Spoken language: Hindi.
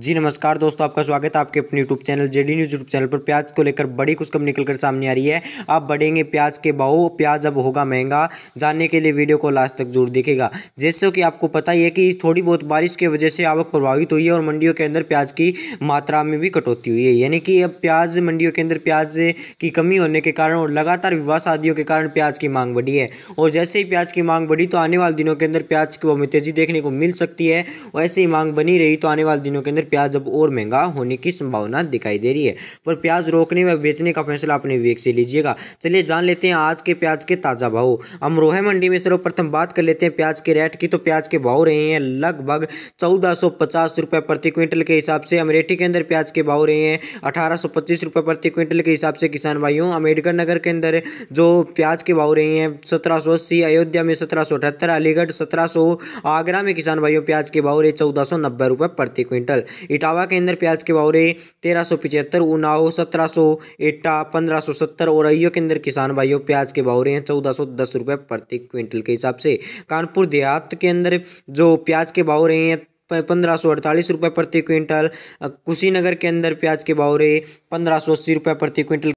जी नमस्कार दोस्तों आपका स्वागत है आपके अपने YouTube channel J D news YouTube channel पर प्याज को लेकर बड़ी कुछ कम निकलकर सामने आ रही है अब बढ़ेंगे प्याज के भाव प्याज अब होगा महंगा जानने के लिए वीडियो को लास्ट तक जरूर देखेगा जैसे कि आपको पता ही है कि थोड़ी बहुत बारिश की वजह से आवक प्रभावित हुई है और मंडियों के अंदर प्याज की मात्रा में भी कटौती हुई है यानी कि अब प्याज मंडियों के अंदर प्याज की कमी होने के कारण और लगातार विवाह शादियों के कारण प्याज की मांग बढ़ी है और जैसे ही प्याज की मांग बढ़ी तो आने वाले दिनों के अंदर प्याज की वो तेजी देखने को मिल सकती है वैसे ही मांग बनी रही तो आने वाले दिनों के अंदर अंदर प्याज अब और महंगा होने की संभावना दिखाई दे रही है पर प्याज रोकने व बेचने का फैसला अपने विवेक से लीजिएगा चलिए जान लेते हैं आज के प्याज के ताज़ा भाव अमरोहा मंडी में सर्वप्रथम बात कर लेते हैं प्याज के रेट की तो प्याज के भाव रहे हैं लगभग चौदह सौ पचास प्रति क्विंटल के हिसाब से अमरेठी के अंदर प्याज के भाव रहे हैं अठारह सौ पच्चीस प्रति क्विंटल के हिसाब से किसान भाइयों अम्बेडकर नगर के अंदर जो प्याज के भाव रहे हैं सत्रह सौ अस्सी अयोध्या में सत्रह सौ अठहत्तर अलीगढ़ सत्रह सौ आगरा में किसान भाइयों प्याज के भाव रहे चौदह सौ नब्बे प्रति क्विंटल इटावा के अंदर प्याज के भाव रहे तेरह सौ पिचहत्तर उनाओ सत्रह सौ एट्टा पंद्रह सौ सत्तर और अयो के अंदर किसान भाइयों प्याज के भाव रहे हैं चौदह सौ दस रुपये प्रति क्विंटल के हिसाब से कानपुर देहात के अंदर जो प्याज के भाव रहे हैं पंद्रह सौ अड़तालीस रुपये प्रति क्विंटल कुशीनगर के अंदर प्याज के भाव रहे पंद्रह सौ अस्सी रुपये प्रति क्विंटल